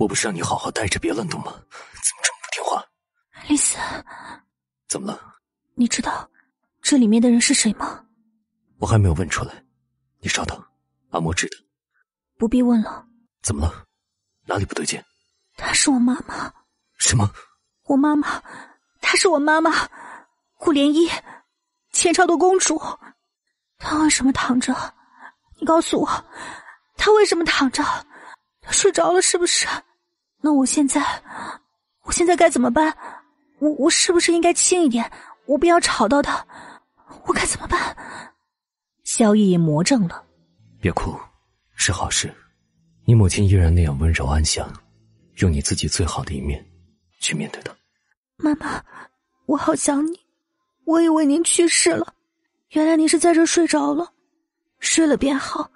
我不是让你好好待着，别乱动吗？怎么这么不听话？丽丝，怎么了？你知道这里面的人是谁吗？我还没有问出来，你稍等，阿莫知道。不必问了。怎么了？哪里不对劲？她是我妈妈。什么？我妈妈？她是我妈妈，顾莲漪，前朝的公主。她为什么躺着？你告诉我，她为什么躺着？她睡着了是不是？那我现在，我现在该怎么办？我我是不是应该轻一点？我不要吵到他。我该怎么办？萧逸也魔怔了。别哭，是好事。你母亲依然那样温柔安详，用你自己最好的一面去面对她。妈妈，我好想你。我以为您去世了，原来您是在这睡着了。睡了便好，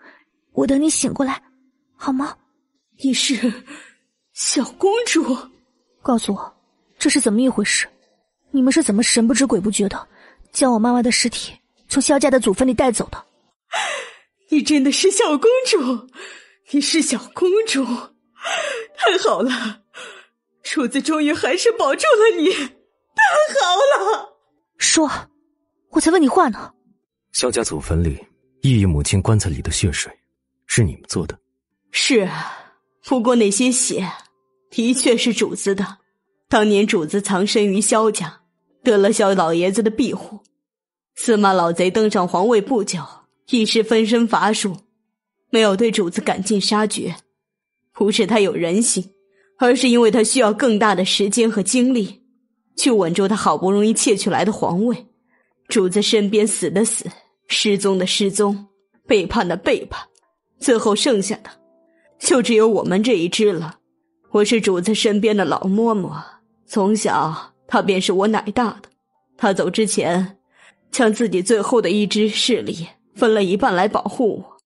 我等你醒过来，好吗？你是。小公主，告诉我，这是怎么一回事？你们是怎么神不知鬼不觉的将我妈妈的尸体从萧家的祖坟里带走的？你真的是小公主，你是小公主，太好了，主子终于还是保住了你，太好了。说，我在问你话呢。萧家祖坟里，义义母亲棺材里的血水，是你们做的？是啊，不过那些血。的确是主子的。当年主子藏身于萧家，得了萧老爷子的庇护。司马老贼登上皇位不久，一时分身乏术，没有对主子赶尽杀绝。不是他有人性，而是因为他需要更大的时间和精力去稳住他好不容易窃取来的皇位。主子身边死的死，失踪的失踪，背叛的背叛，最后剩下的，就只有我们这一支了。我是主子身边的老嬷嬷，从小他便是我奶大的。他走之前，将自己最后的一支势力分了一半来保护我。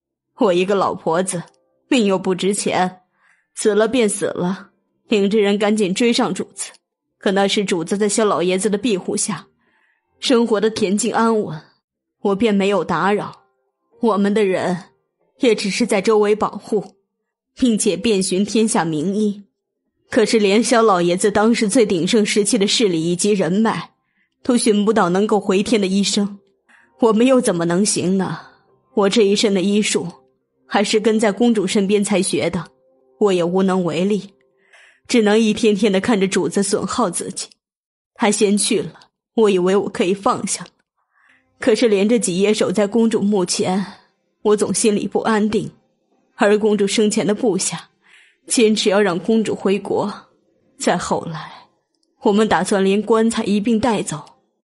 我一个老婆子，命又不值钱，死了便死了。领着人赶紧追上主子，可那是主子在肖老爷子的庇护下，生活的恬静安稳，我便没有打扰。我们的人也只是在周围保护，并且遍寻天下名医。可是，连萧老爷子当时最鼎盛时期的势力以及人脉，都寻不到能够回天的医生，我们又怎么能行呢？我这一身的医术，还是跟在公主身边才学的，我也无能为力，只能一天天的看着主子损耗自己。他先去了，我以为我可以放下了，可是连着几夜守在公主墓前，我总心里不安定。而公主生前的部下。坚持要让公主回国，再后来，我们打算连棺材一并带走。